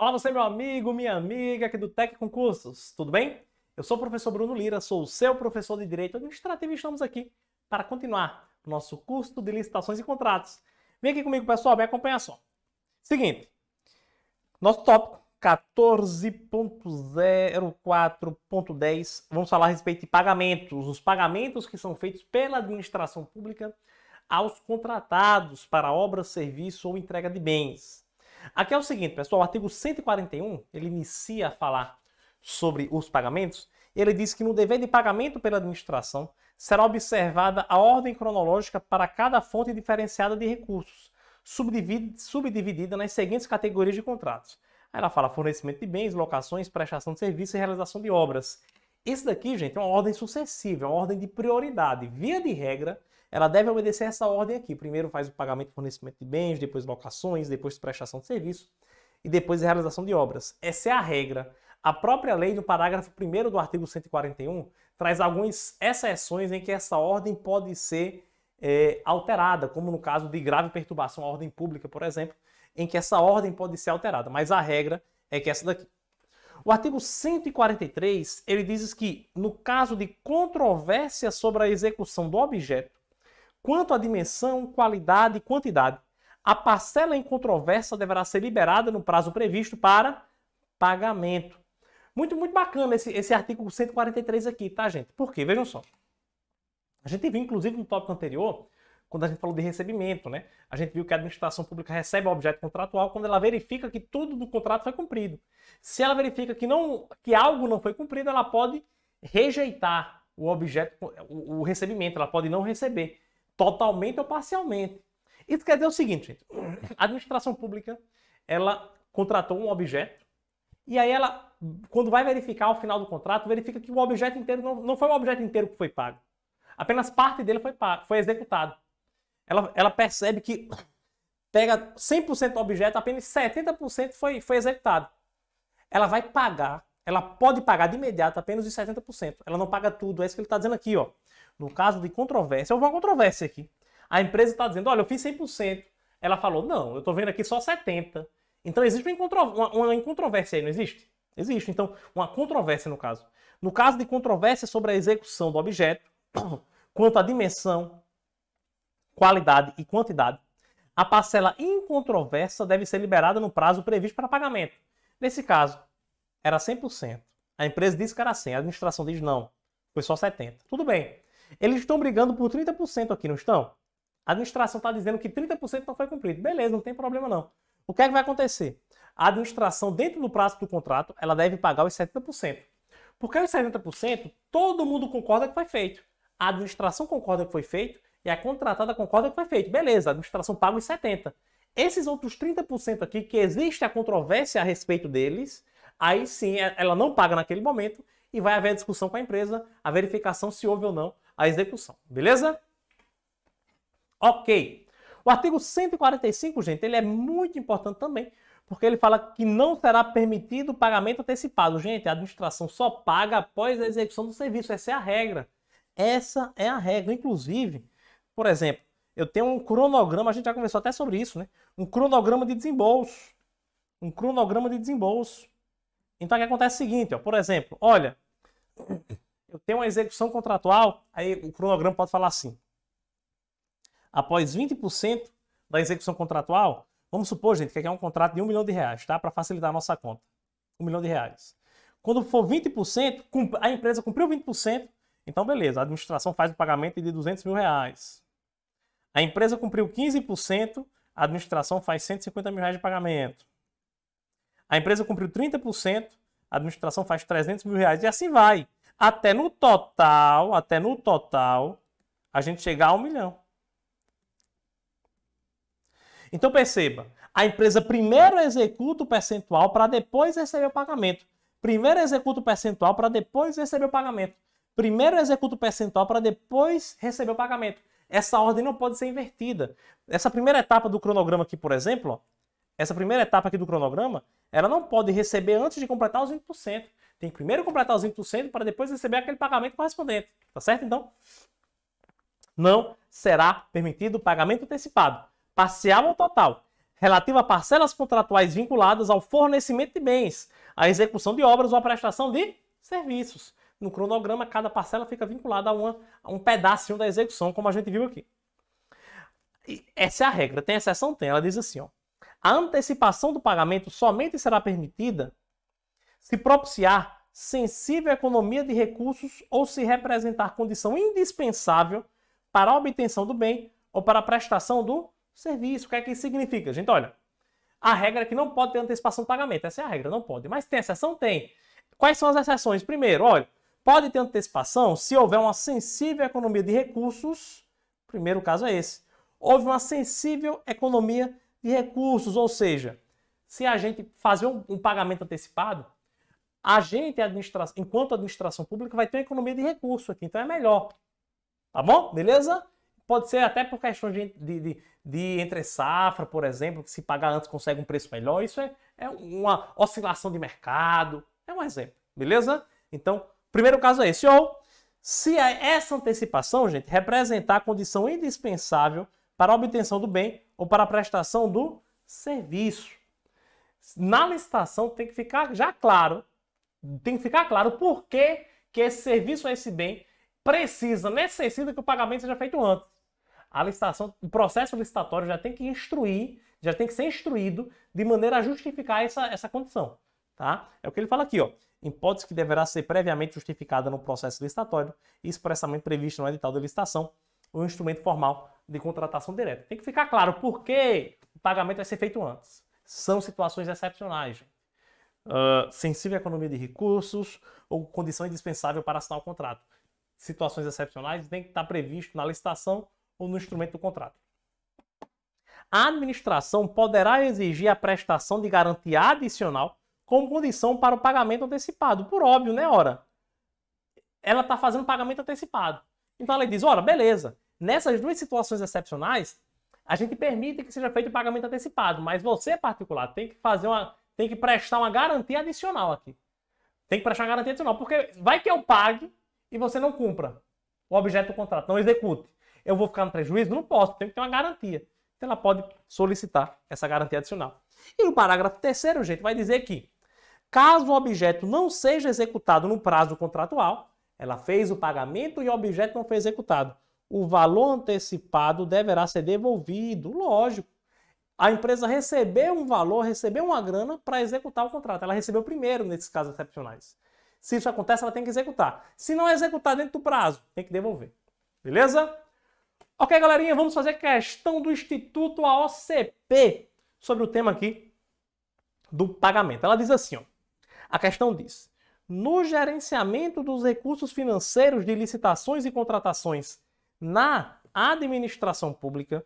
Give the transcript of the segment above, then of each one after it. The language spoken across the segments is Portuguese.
Olá você, meu amigo, minha amiga aqui do Tec Concursos, tudo bem? Eu sou o professor Bruno Lira, sou o seu professor de Direito Administrativo e estamos aqui para continuar o nosso curso de licitações e contratos. Vem aqui comigo, pessoal, me acompanha só. Seguinte, nosso tópico 14.04.10, vamos falar a respeito de pagamentos, os pagamentos que são feitos pela administração pública aos contratados para obra, serviço ou entrega de bens. Aqui é o seguinte, pessoal, o artigo 141, ele inicia a falar sobre os pagamentos, ele diz que no dever de pagamento pela administração será observada a ordem cronológica para cada fonte diferenciada de recursos, subdividida nas seguintes categorias de contratos Aí ela fala fornecimento de bens, locações, prestação de serviço e realização de obras. Esse daqui, gente, é uma ordem sucessiva, é uma ordem de prioridade. Via de regra, ela deve obedecer essa ordem aqui. Primeiro faz o pagamento e fornecimento de bens, depois locações, depois prestação de serviço e depois realização de obras. Essa é a regra. A própria lei, no parágrafo 1 do artigo 141, traz algumas exceções em que essa ordem pode ser é, alterada, como no caso de grave perturbação à ordem pública, por exemplo, em que essa ordem pode ser alterada, mas a regra é que é essa daqui. O artigo 143, ele diz que no caso de controvérsia sobre a execução do objeto, quanto à dimensão, qualidade e quantidade, a parcela em controvérsia deverá ser liberada no prazo previsto para pagamento. Muito, muito bacana esse, esse artigo 143 aqui, tá, gente? Por quê? Vejam só. A gente viu, inclusive, no tópico anterior, quando a gente falou de recebimento, né? A gente viu que a administração pública recebe o objeto contratual quando ela verifica que tudo do contrato foi cumprido. Se ela verifica que, não, que algo não foi cumprido, ela pode rejeitar o objeto, o, o recebimento, ela pode não receber, totalmente ou parcialmente. Isso quer dizer o seguinte, gente. A administração pública, ela contratou um objeto e aí ela, quando vai verificar ao final do contrato, verifica que o objeto inteiro não, não foi o objeto inteiro que foi pago. Apenas parte dele foi, pago, foi executado ela, ela percebe que pega 100% do objeto, apenas 70% foi, foi executado. Ela vai pagar, ela pode pagar de imediato apenas os 70%. Ela não paga tudo, é isso que ele está dizendo aqui. Ó. No caso de controvérsia, houve uma controvérsia aqui. A empresa está dizendo, olha, eu fiz 100%. Ela falou, não, eu estou vendo aqui só 70%. Então existe uma, uma incontrovérsia aí, não existe? Existe, então, uma controvérsia no caso. No caso de controvérsia sobre a execução do objeto, quanto à dimensão, qualidade e quantidade, a parcela incontroversa deve ser liberada no prazo previsto para pagamento. Nesse caso, era 100%. A empresa disse que era 100, a administração diz não, foi só 70. Tudo bem. Eles estão brigando por 30% aqui, não estão? A administração está dizendo que 30% não foi cumprido. Beleza, não tem problema não. O que é que vai acontecer? A administração, dentro do prazo do contrato, ela deve pagar os 70%. Porque os 70%, todo mundo concorda que foi feito. A administração concorda que foi feito é contratada, concorda que foi feito. Beleza, a administração paga os 70. Esses outros 30% aqui, que existe a controvérsia a respeito deles, aí sim é, ela não paga naquele momento e vai haver a discussão com a empresa, a verificação se houve ou não a execução. Beleza? Ok. O artigo 145, gente, ele é muito importante também, porque ele fala que não será permitido pagamento antecipado. Gente, a administração só paga após a execução do serviço. Essa é a regra. Essa é a regra. Inclusive, por exemplo, eu tenho um cronograma, a gente já conversou até sobre isso, né? Um cronograma de desembolso. Um cronograma de desembolso. Então o que acontece é o seguinte, ó, por exemplo, olha, eu tenho uma execução contratual, aí o cronograma pode falar assim. Após 20% da execução contratual, vamos supor, gente, que aqui é um contrato de um milhão de reais, tá? Para facilitar a nossa conta. Um milhão de reais. Quando for 20%, a empresa cumpriu 20%, então beleza, a administração faz o pagamento de 200 mil reais. A empresa cumpriu 15%, a administração faz 150 mil reais de pagamento. A empresa cumpriu 30%, a administração faz 300 mil reais e assim vai. Até no total, até no total, a gente chegar a um milhão. Então perceba, a empresa primeiro executa o percentual para depois receber o pagamento. Primeiro executa o percentual para depois receber o pagamento. Primeiro executa o percentual para depois receber o pagamento essa ordem não pode ser invertida. Essa primeira etapa do cronograma aqui, por exemplo, ó, essa primeira etapa aqui do cronograma, ela não pode receber antes de completar os 20%. Tem que primeiro completar os 20% para depois receber aquele pagamento correspondente. Tá certo? Então, não será permitido o pagamento antecipado, parcial ou total, relativo a parcelas contratuais vinculadas ao fornecimento de bens, à execução de obras ou à prestação de serviços no cronograma, cada parcela fica vinculada a, uma, a um pedacinho da execução, como a gente viu aqui. E essa é a regra, tem exceção? Tem. Ela diz assim: ó, a antecipação do pagamento somente será permitida se propiciar sensível economia de recursos ou se representar condição indispensável para a obtenção do bem ou para a prestação do serviço. O que é que isso significa? Gente, olha, a regra é que não pode ter antecipação do pagamento. Essa é a regra, não pode. Mas tem exceção? Tem. Quais são as exceções? Primeiro, olha, Pode ter antecipação se houver uma sensível economia de recursos. O primeiro caso é esse. Houve uma sensível economia de recursos, ou seja, se a gente fazer um, um pagamento antecipado, a gente, enquanto administração pública, vai ter uma economia de recurso aqui, então é melhor. Tá bom? Beleza? Pode ser até por questão de, de, de, de entre safra, por exemplo, que se pagar antes consegue um preço melhor. Isso é, é uma oscilação de mercado. É um exemplo, beleza? Então, primeiro caso é esse. Ou se é essa antecipação, gente, representar a condição indispensável para a obtenção do bem ou para a prestação do serviço. Na licitação tem que ficar já claro, tem que ficar claro por que, esse serviço ou esse bem precisa, necessita que o pagamento seja feito antes. A licitação, o processo licitatório já tem que instruir, já tem que ser instruído de maneira a justificar essa, essa condição. Tá? É o que ele fala aqui, ó hipótese que deverá ser previamente justificada no processo licitatório e expressamente prevista no edital de licitação, ou instrumento formal de contratação direta. Tem que ficar claro por que o pagamento vai ser feito antes. São situações excepcionais, gente. Uh, sensível à economia de recursos ou condição indispensável para assinar o contrato. Situações excepcionais tem que estar previsto na licitação ou no instrumento do contrato. A administração poderá exigir a prestação de garantia adicional como condição para o pagamento antecipado. Por óbvio, né, ora? Ela está fazendo pagamento antecipado. Então ela diz, ora, beleza, nessas duas situações excepcionais, a gente permite que seja feito o pagamento antecipado, mas você, particular, tem que fazer uma. tem que prestar uma garantia adicional aqui. Tem que prestar uma garantia adicional, porque vai que eu pague e você não cumpra o objeto do contrato, não execute. Eu vou ficar no prejuízo? Não posso, tem que ter uma garantia. Então ela pode solicitar essa garantia adicional. E no parágrafo terceiro, gente, vai dizer que Caso o objeto não seja executado no prazo contratual, ela fez o pagamento e o objeto não foi executado. O valor antecipado deverá ser devolvido, lógico. A empresa recebeu um valor, recebeu uma grana para executar o contrato. Ela recebeu primeiro nesses casos excepcionais. Se isso acontece, ela tem que executar. Se não executar dentro do prazo, tem que devolver. Beleza? Ok, galerinha, vamos fazer questão do Instituto AOCP sobre o tema aqui do pagamento. Ela diz assim, ó. A questão diz: no gerenciamento dos recursos financeiros de licitações e contratações na administração pública,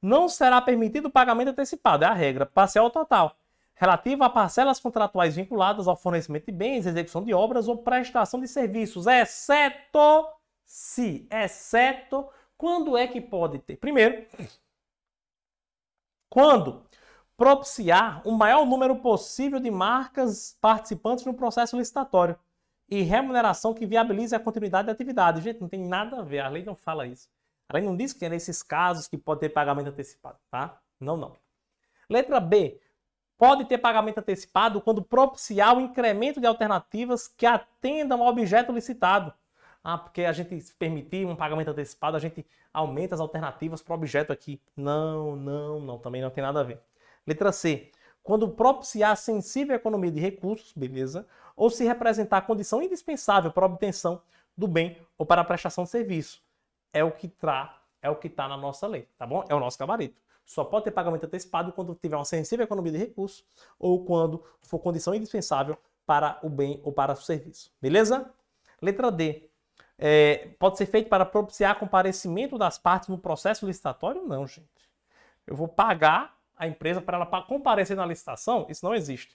não será permitido pagamento antecipado, é a regra, parcial ou total, relativa a parcelas contratuais vinculadas ao fornecimento de bens, execução de obras ou prestação de serviços, exceto se, exceto quando é que pode ter? Primeiro, quando propiciar o maior número possível de marcas participantes no processo licitatório e remuneração que viabilize a continuidade da atividade. Gente, não tem nada a ver, a lei não fala isso. A lei não diz que é nesses casos que pode ter pagamento antecipado, tá? Não, não. Letra B. Pode ter pagamento antecipado quando propiciar o incremento de alternativas que atendam ao objeto licitado. Ah, porque a gente se permitir um pagamento antecipado, a gente aumenta as alternativas para o objeto aqui. Não, não, não, também não tem nada a ver. Letra C. Quando propiciar sensível economia de recursos, beleza, ou se representar a condição indispensável para a obtenção do bem ou para a prestação de serviço. É o que está é o que está na nossa lei, tá bom? É o nosso gabarito. Só pode ter pagamento antecipado quando tiver uma sensível economia de recursos ou quando for condição indispensável para o bem ou para o serviço. Beleza? Letra D. É, pode ser feito para propiciar comparecimento das partes no processo licitatório? Não, gente. Eu vou pagar a empresa para ela comparecer na licitação, isso não existe.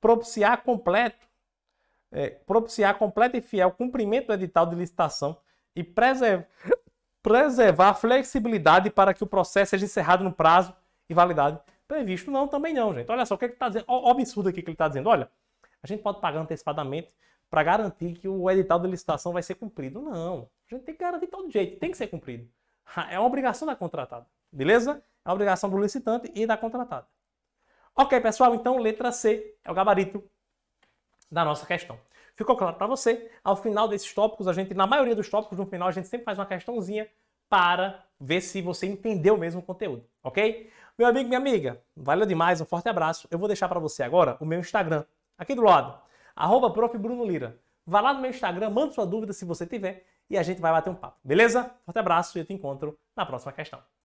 Propiciar completo, é, propiciar completo e fiel cumprimento do edital de licitação e preservar a flexibilidade para que o processo seja encerrado no prazo e validade previsto. Não, também não, gente. Olha só o que, ele é está dizendo. Olha o absurdo aqui que ele está dizendo. Olha, a gente pode pagar antecipadamente para garantir que o edital de licitação vai ser cumprido. Não. A gente tem que garantir todo jeito, tem que ser cumprido. É uma obrigação da contratada. Beleza? É a obrigação do licitante e da contratada. Ok, pessoal, então letra C é o gabarito da nossa questão. Ficou claro para você? Ao final desses tópicos, a gente, na maioria dos tópicos, no final, a gente sempre faz uma questãozinha para ver se você entendeu mesmo o conteúdo, ok? Meu amigo, minha amiga, valeu demais, um forte abraço. Eu vou deixar para você agora o meu Instagram, aqui do lado, arroba Vá lá no meu Instagram, manda sua dúvida se você tiver e a gente vai bater um papo, beleza? Forte abraço e eu te encontro na próxima questão.